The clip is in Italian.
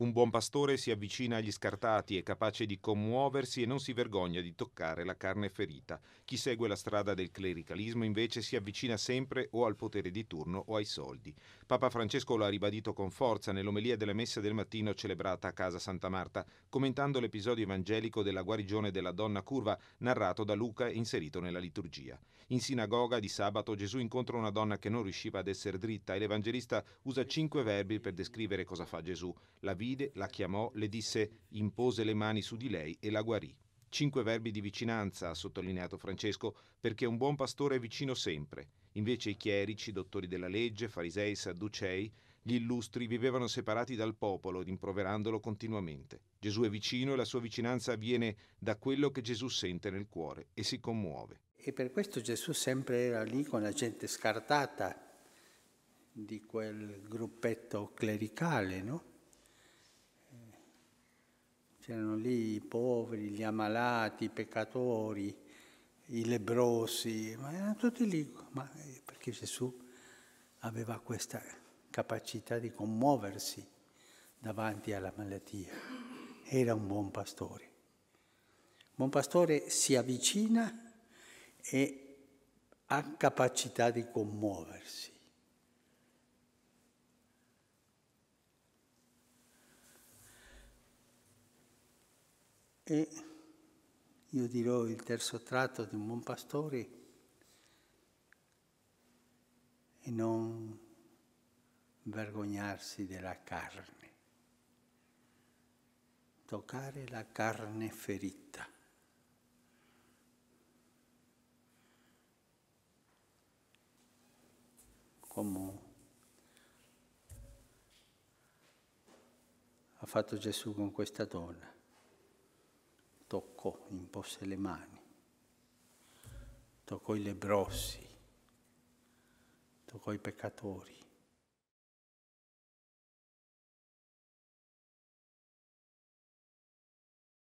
Un buon pastore si avvicina agli scartati, è capace di commuoversi e non si vergogna di toccare la carne ferita. Chi segue la strada del clericalismo invece si avvicina sempre o al potere di turno o ai soldi. Papa Francesco lo ha ribadito con forza nell'omelia della messa del mattino celebrata a casa Santa Marta, commentando l'episodio evangelico della guarigione della donna curva narrato da Luca e inserito nella liturgia. In sinagoga di sabato Gesù incontra una donna che non riusciva ad essere dritta e l'evangelista usa cinque verbi per descrivere cosa fa Gesù. La vita vide, la chiamò, le disse, impose le mani su di lei e la guarì. Cinque verbi di vicinanza, ha sottolineato Francesco, perché un buon pastore è vicino sempre. Invece i chierici, dottori della legge, farisei, sadducei, gli illustri vivevano separati dal popolo, rimproverandolo continuamente. Gesù è vicino e la sua vicinanza avviene da quello che Gesù sente nel cuore e si commuove. E per questo Gesù sempre era lì con la gente scartata di quel gruppetto clericale, no? C'erano lì i poveri, gli ammalati, i peccatori, i lebrosi, ma erano tutti lì. Ma eh, perché Gesù aveva questa capacità di commuoversi davanti alla malattia. Era un buon pastore. Un buon pastore si avvicina e ha capacità di commuoversi. E io dirò il terzo tratto di un buon pastore e non vergognarsi della carne, toccare la carne ferita. Come ha fatto Gesù con questa donna toccò, impose le mani, toccò i lebrossi, toccò i peccatori.